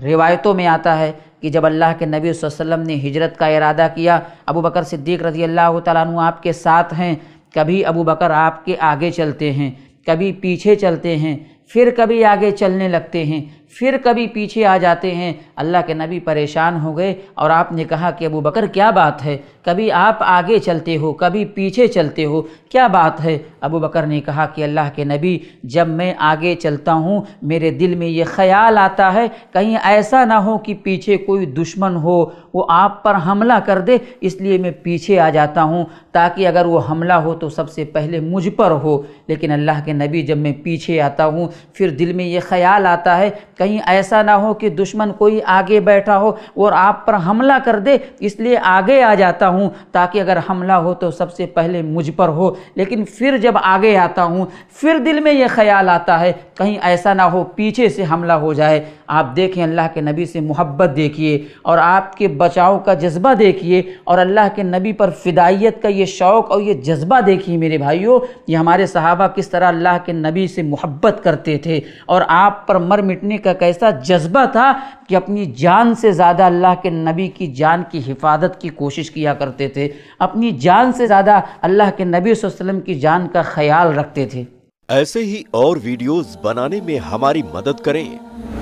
रिवायतों में आता है कि जब अल्लाह के नबी वसल्लम ने हिजरत का इरादा किया अबू बकर सिद्दीक रजी अल्लाह तु आपके साथ हैं कभी अबू बकर आपके आगे चलते हैं कभी पीछे चलते हैं फिर कभी आगे चलने लगते हैं फिर कभी पीछे आ जाते हैं अल्लाह के नबी परेशान हो गए और आपने कहा कि अबू बकर क्या बात है कभी आप आगे चलते हो कभी पीछे चलते हो क्या बात है अबू बकर ने कहा कि अल्लाह के नबी जब मैं आगे चलता हूँ मेरे दिल में ये ख्याल आता है कहीं ऐसा ना हो कि पीछे कोई दुश्मन हो वो आप पर हमला कर दे इसलिए मैं पीछे आ जाता हूँ ताकि अगर वो हमला हो तो सबसे पहले मुझ पर हो लेकिन अल्लाह के नबी जब मैं पीछे आता हूँ फिर दिल में ये ख्याल आता है कहीं ऐसा ना हो कि दुश्मन कोई आगे बैठा हो और आप पर हमला कर दे इसलिए आगे आ जाता हूँ ताकि अगर हमला हो तो सबसे पहले मुझ पर हो लेकिन फिर जब आगे आता हूँ फिर दिल में ये ख्याल आता है कहीं ऐसा ना हो पीछे से हमला हो जाए आप देखें अल्लाह के नबी से मोहब्बत देखिए और आपके बचाव का जज्बा देखिए और अल्लाह के नबी पर फिदाइत का ये शौक़ और ये जज्बा देखिए मेरे भाइयों ये हमारे सहाबा किस तरह अल्लाह के नबी से मोहब्बत करते थे और आप पर मर मिटने का का कैसा जज्बा था कि अपनी जान से ज़्यादा अल्लाह के नबी की जान की हिफाजत की कोशिश किया करते थे अपनी जान से ज़्यादा अल्लाह के नबी वसल्लम की जान का ख्याल रखते थे ऐसे ही और वीडियोस बनाने में हमारी मदद करें